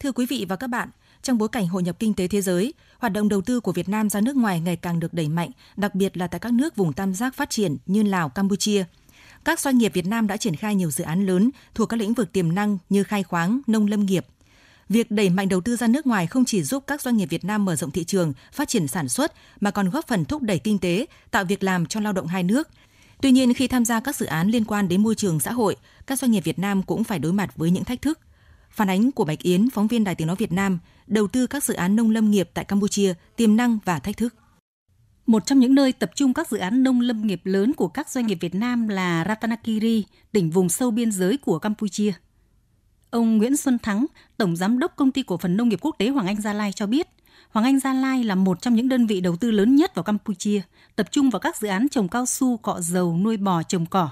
Thưa quý vị và các bạn, trong bối cảnh hội nhập kinh tế thế giới, hoạt động đầu tư của Việt Nam ra nước ngoài ngày càng được đẩy mạnh, đặc biệt là tại các nước vùng tam giác phát triển như Lào, Campuchia. Các doanh nghiệp Việt Nam đã triển khai nhiều dự án lớn thuộc các lĩnh vực tiềm năng như khai khoáng, nông lâm nghiệp. Việc đẩy mạnh đầu tư ra nước ngoài không chỉ giúp các doanh nghiệp Việt Nam mở rộng thị trường, phát triển sản xuất mà còn góp phần thúc đẩy kinh tế, tạo việc làm cho lao động hai nước. Tuy nhiên, khi tham gia các dự án liên quan đến môi trường xã hội, các doanh nghiệp Việt Nam cũng phải đối mặt với những thách thức Phản ánh của Bạch Yến, phóng viên Đài Tiếng Nói Việt Nam, đầu tư các dự án nông lâm nghiệp tại Campuchia, tiềm năng và thách thức. Một trong những nơi tập trung các dự án nông lâm nghiệp lớn của các doanh nghiệp Việt Nam là Ratanakiri, tỉnh vùng sâu biên giới của Campuchia. Ông Nguyễn Xuân Thắng, Tổng Giám đốc Công ty Cổ phần Nông nghiệp Quốc tế Hoàng Anh Gia Lai cho biết, Hoàng Anh Gia Lai là một trong những đơn vị đầu tư lớn nhất vào Campuchia, tập trung vào các dự án trồng cao su, cọ dầu, nuôi bò, trồng cỏ.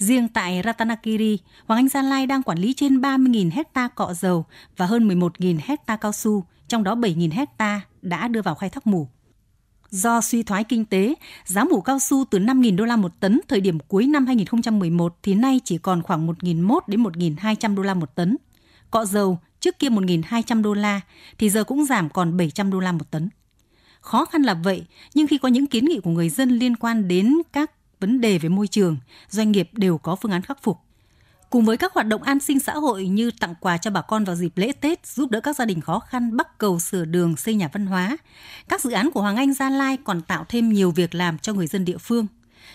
Riêng tại Ratanakiri, Hoàng Anh Gia Lai đang quản lý trên 30.000 hecta cọ dầu và hơn 11.000 hecta cao su, trong đó 7.000 hecta đã đưa vào khai thác mù. Do suy thoái kinh tế, giá mù cao su từ 5.000 đô la một tấn thời điểm cuối năm 2011 thì nay chỉ còn khoảng 1.100 đến 1.200 đô la một tấn. Cọ dầu trước kia 1.200 đô la thì giờ cũng giảm còn 700 đô la một tấn. Khó khăn là vậy, nhưng khi có những kiến nghị của người dân liên quan đến các vấn đề về môi trường, doanh nghiệp đều có phương án khắc phục. Cùng với các hoạt động an sinh xã hội như tặng quà cho bà con vào dịp lễ Tết, giúp đỡ các gia đình khó khăn bắc cầu sửa đường xây nhà văn hóa, các dự án của Hoàng Anh Gia Lai còn tạo thêm nhiều việc làm cho người dân địa phương.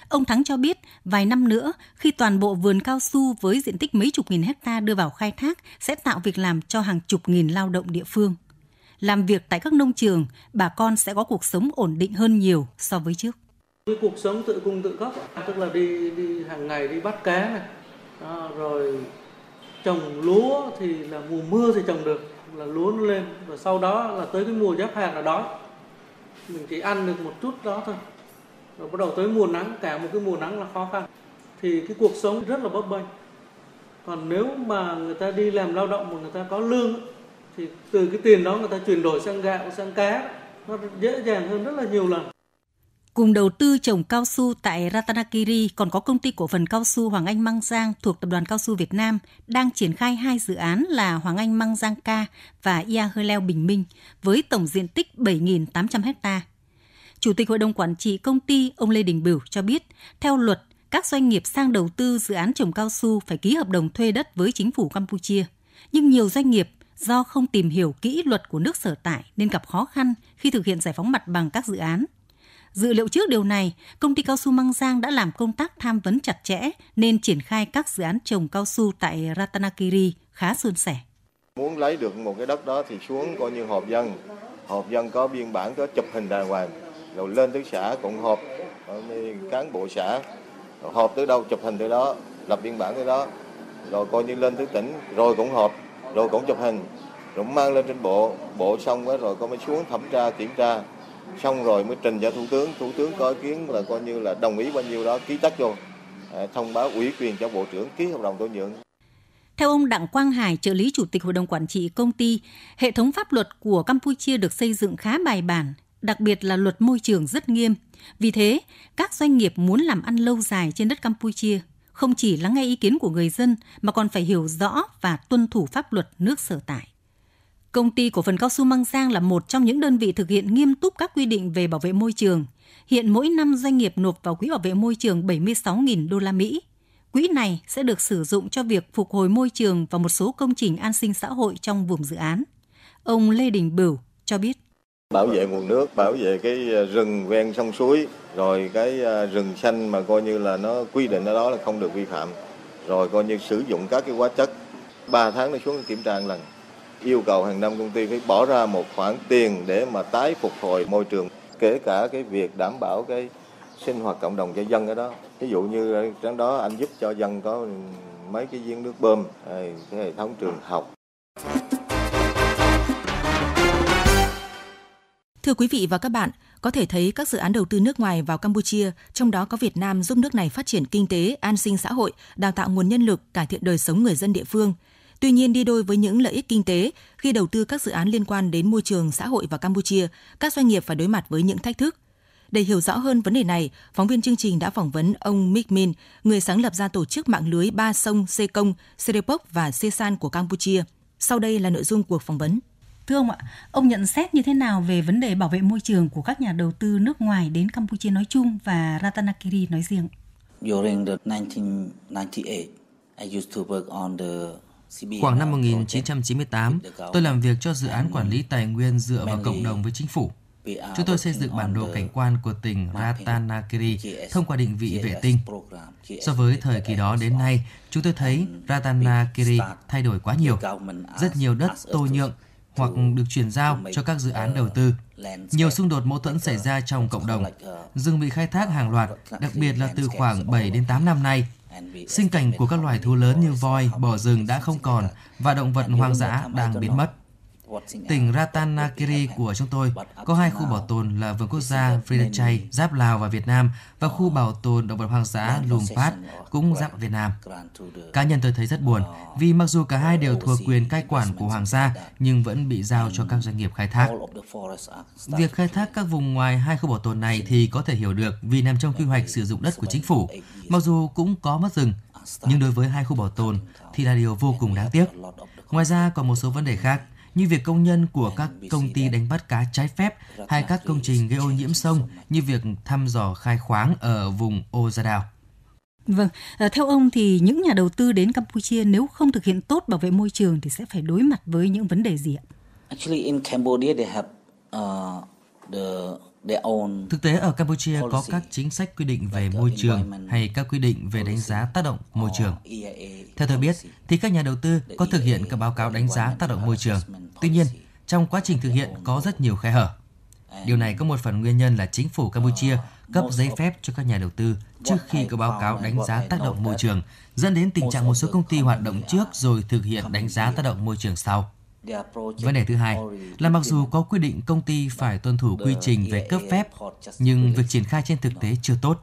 Ông Thắng cho biết, vài năm nữa, khi toàn bộ vườn cao su với diện tích mấy chục nghìn hecta đưa vào khai thác sẽ tạo việc làm cho hàng chục nghìn lao động địa phương. Làm việc tại các nông trường, bà con sẽ có cuộc sống ổn định hơn nhiều so với trước cái cuộc sống tự cung tự cấp tức là đi đi hàng ngày đi bắt cá này à, rồi trồng lúa thì là mùa mưa thì trồng được là lúa nó lên và sau đó là tới cái mùa giáp hàng là đó mình chỉ ăn được một chút đó thôi rồi bắt đầu tới mùa nắng cả một cái mùa nắng là khó khăn thì cái cuộc sống rất là bấp bênh còn nếu mà người ta đi làm lao động mà người ta có lương thì từ cái tiền đó người ta chuyển đổi sang gạo sang cá nó dễ dàng hơn rất là nhiều lần Cùng đầu tư trồng cao su tại Ratanakiri còn có công ty cổ phần cao su Hoàng Anh Măng Giang thuộc Tập đoàn Cao su Việt Nam đang triển khai hai dự án là Hoàng Anh Măng Giang Ca và Ia Hơ Leo Bình Minh với tổng diện tích 7.800 hecta. Chủ tịch Hội đồng Quản trị công ty ông Lê Đình Bửu cho biết, theo luật, các doanh nghiệp sang đầu tư dự án trồng cao su phải ký hợp đồng thuê đất với chính phủ Campuchia. Nhưng nhiều doanh nghiệp do không tìm hiểu kỹ luật của nước sở tại nên gặp khó khăn khi thực hiện giải phóng mặt bằng các dự án – Dự liệu trước điều này, công ty cao su Măng Giang đã làm công tác tham vấn chặt chẽ nên triển khai các dự án trồng cao su tại Ratanakiri khá suôn sẻ. Muốn lấy được một cái đất đó thì xuống coi như họp dân, họp dân có biên bản có chụp hình đàng hoàng, rồi lên tới xã cũng họp, cán bộ xã họp tới đâu chụp hình tới đó, lập biên bản tới đó, rồi coi như lên tới tỉnh rồi cũng họp, rồi cũng chụp hình, rồi mang lên trên bộ, bộ xong đó, rồi có mới xuống thẩm tra kiểm tra xong rồi mới trình cho thủ tướng thủ tướng có ý kiến là coi như là đồng ý bao nhiêu đó ký tắt vô à, thông báo ủy quyền cho bộ trưởng ký hợp đồng chuyển nhượng theo ông Đặng Quang Hải, trợ lý chủ tịch hội đồng quản trị công ty, hệ thống pháp luật của Campuchia được xây dựng khá bài bản, đặc biệt là luật môi trường rất nghiêm. Vì thế, các doanh nghiệp muốn làm ăn lâu dài trên đất Campuchia không chỉ lắng nghe ý kiến của người dân mà còn phải hiểu rõ và tuân thủ pháp luật nước sở tại. Công ty cổ phần cao su Măng Giang là một trong những đơn vị thực hiện nghiêm túc các quy định về bảo vệ môi trường. Hiện mỗi năm doanh nghiệp nộp vào quỹ bảo vệ môi trường 76.000 đô la Mỹ. Quỹ này sẽ được sử dụng cho việc phục hồi môi trường và một số công trình an sinh xã hội trong vùng dự án. Ông Lê Đình Bửu cho biết bảo vệ nguồn nước, bảo vệ cái ờ, rừng ven sông suối, rồi cái ờ, rừng xanh mà coi như là nó quy định ở đó là không được vi phạm, rồi coi như sử dụng các cái hóa chất 3 tháng nó xuống kiểm tra một lần yêu cầu hàng năm công ty phải bỏ ra một khoản tiền để mà tái phục hồi môi trường kể cả cái việc đảm bảo cái sinh hoạt cộng đồng cho dân ở đó ví dụ như trong đó anh giúp cho dân có mấy cái giếng nước bơm cái hệ thống trường học Thưa quý vị và các bạn, có thể thấy các dự án đầu tư nước ngoài vào Campuchia, trong đó có Việt Nam giúp nước này phát triển kinh tế, an sinh xã hội, đào tạo nguồn nhân lực, cải thiện đời sống người dân địa phương – Tuy nhiên đi đôi với những lợi ích kinh tế, khi đầu tư các dự án liên quan đến môi trường, xã hội và Campuchia, các doanh nghiệp phải đối mặt với những thách thức. Để hiểu rõ hơn vấn đề này, phóng viên chương trình đã phỏng vấn ông Mick Min, người sáng lập ra tổ chức mạng lưới ba sông Sekong, Serepok và Sesan của Campuchia. Sau đây là nội dung cuộc phỏng vấn. Thưa ông ạ, ông nhận xét như thế nào về vấn đề bảo vệ môi trường của các nhà đầu tư nước ngoài đến Campuchia nói chung và Ratanakiri nói riêng? During the 1998, I used to work on the Khoảng năm 1998, tôi làm việc cho dự án quản lý tài nguyên dựa vào cộng đồng với chính phủ. Chúng tôi xây dựng bản đồ cảnh quan của tỉnh Ratanakiri thông qua định vị vệ tinh. So với thời kỳ đó đến nay, chúng tôi thấy Ratanakiri thay đổi quá nhiều. Rất nhiều đất tô nhượng hoặc được chuyển giao cho các dự án đầu tư. Nhiều xung đột mâu thuẫn xảy ra trong cộng đồng. Rừng bị khai thác hàng loạt, đặc biệt là từ khoảng 7 đến 8 năm nay, Sinh cảnh của các loài thú lớn như voi, bò rừng đã không còn và động vật hoang dã đang biến mất. Tỉnh Ratanakiri của chúng tôi có hai khu bảo tồn là vườn quốc gia Vrinachai giáp Lào và Việt Nam và khu bảo tồn động vật hoang dã Lumpat cũng giáp Việt Nam. Cá nhân tôi thấy rất buồn ờ, vì mặc dù cả hai đều thuộc quyền cai quản của hoàng gia nhưng vẫn bị giao cho các doanh nghiệp khai thác. Việc khai thác các vùng ngoài hai khu bảo tồn này thì có thể hiểu được vì nằm trong quy hoạch sử dụng đất của chính phủ, mặc dù cũng có mất rừng, nhưng đối với hai khu bảo tồn thì là điều vô cùng đáng tiếc. Ngoài ra còn một số vấn đề khác như việc công nhân của các công ty đánh bắt cá trái phép hay các công trình gây ô nhiễm sông như việc thăm dò khai khoáng ở vùng Ozadao. Vâng, à, theo ông thì những nhà đầu tư đến Campuchia nếu không thực hiện tốt bảo vệ môi trường thì sẽ phải đối mặt với những vấn đề gì ạ? Actually in Cambodia they have uh, the Thực tế ở Campuchia có các chính sách quy định về uh, môi trường hay các quy định về đánh giá tác động môi trường. E theo tôi biết, thì các nhà đầu tư có thực hiện e các báo cáo đánh giá tác động môi trường. Tuy nhiên, trong quá trình thực hiện có rất nhiều khe hở. Điều này có một phần nguyên nhân là chính phủ Campuchia cấp giấy phép cho các nhà đầu tư trước khi có báo cáo đánh giá tác động môi trường, dẫn đến tình trạng một số công ty hoạt động trước rồi thực hiện đánh giá tác động môi trường sau. Vấn đề thứ hai là mặc dù có quy định công ty phải tuân thủ quy trình về cấp phép, nhưng việc triển khai trên thực tế chưa tốt.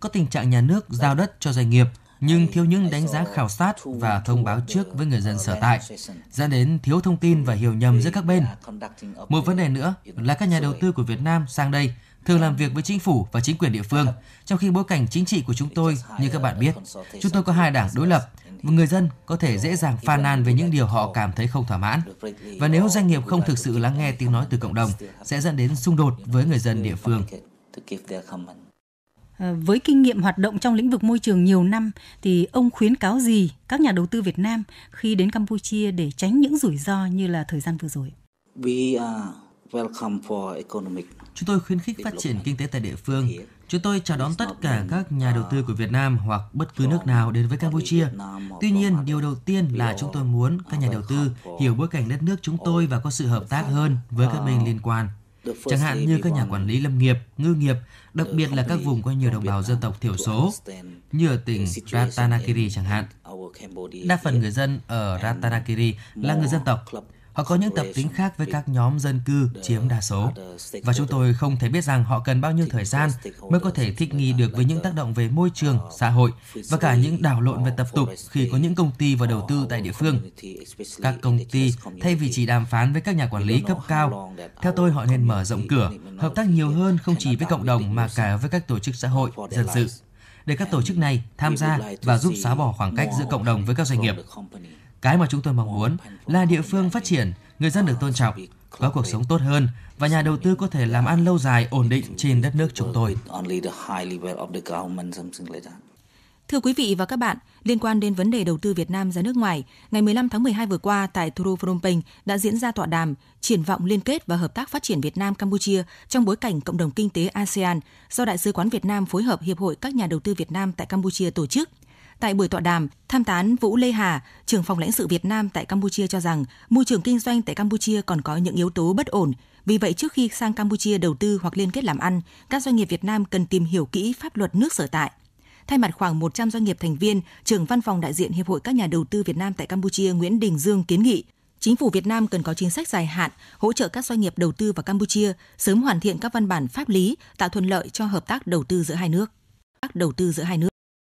Có tình trạng nhà nước giao đất cho doanh nghiệp nhưng thiếu những đánh giá khảo sát và thông báo trước với người dân sở tại, dẫn đến thiếu thông tin và hiểu nhầm giữa các bên. Một vấn đề nữa là các nhà đầu tư của Việt Nam sang đây thường làm việc với chính phủ và chính quyền địa phương, trong khi bối cảnh chính trị của chúng tôi như các bạn biết, chúng tôi có hai đảng đối lập và người dân có thể dễ dàng phàn nàn về những điều họ cảm thấy không thỏa mãn. Và nếu doanh nghiệp không thực sự lắng nghe tiếng nói từ cộng đồng sẽ dẫn đến xung đột với người dân địa phương. Ờ, với kinh nghiệm hoạt động trong lĩnh vực môi trường nhiều năm thì ông khuyến cáo gì các nhà đầu tư Việt Nam khi đến Campuchia để tránh những rủi ro như là thời gian vừa rồi? We are welcome for economic. Chúng tôi khuyến khích phát triển kinh tế tại địa phương. Chúng tôi chào đón tất cả các nhà đầu tư của Việt Nam hoặc bất cứ nước nào đến với Campuchia. Tuy nhiên, điều đầu tiên là chúng tôi muốn các nhà đầu tư hiểu bối cảnh đất nước chúng tôi và có sự hợp tác hơn với các bên liên quan chẳng hạn như các nhà quản lý lâm nghiệp, ngư nghiệp, đặc biệt là các vùng có nhiều đồng bào dân tộc thiểu số, như ở tỉnh Ratanakiri chẳng hạn. Đa phần người dân ở Ratanakiri là người dân tộc, Họ có những tập tính khác với các nhóm dân cư chiếm đa số. Và chúng tôi không thể biết rằng họ cần bao nhiêu thời gian mới có thể thích nghi được với những tác động về môi trường, xã hội và cả những đảo lộn về tập tục khi có những công ty và đầu tư tại địa phương. Các công ty thay vì chỉ đàm phán với các nhà quản lý cấp cao, theo tôi họ nên mở rộng cửa, hợp tác nhiều hơn không chỉ với cộng đồng mà cả với các tổ chức xã hội, dân sự để các tổ chức này tham gia và giúp xóa bỏ khoảng cách giữa cộng đồng với các doanh nghiệp. Cái mà chúng tôi mong muốn là địa phương phát triển, người dân được tôn trọng, có cuộc sống tốt hơn và nhà đầu tư có thể làm ăn lâu dài ổn định trên đất nước chúng tôi. Thưa quý vị và các bạn, liên quan đến vấn đề đầu tư Việt Nam ra nước ngoài, ngày 15 tháng 12 vừa qua tại thủ đô Phnom Penh đã diễn ra tọa đàm Triển vọng liên kết và hợp tác phát triển Việt Nam Campuchia trong bối cảnh cộng đồng kinh tế ASEAN do Đại sứ quán Việt Nam phối hợp Hiệp hội các nhà đầu tư Việt Nam tại Campuchia tổ chức. Tại buổi tọa đàm, tham tán Vũ Lê Hà, trưởng phòng lãnh sự Việt Nam tại Campuchia cho rằng môi trường kinh doanh tại Campuchia còn có những yếu tố bất ổn. Vì vậy, trước khi sang Campuchia đầu tư hoặc liên kết làm ăn, các doanh nghiệp Việt Nam cần tìm hiểu kỹ pháp luật nước sở tại. Thay mặt khoảng 100 doanh nghiệp thành viên, trưởng văn phòng đại diện Hiệp hội các nhà đầu tư Việt Nam tại Campuchia Nguyễn Đình Dương kiến nghị Chính phủ Việt Nam cần có chính sách dài hạn hỗ trợ các doanh nghiệp đầu tư vào Campuchia sớm hoàn thiện các văn bản pháp lý tạo thuận lợi cho hợp tác đầu tư giữa hai nước. Các đầu tư giữa hai nước.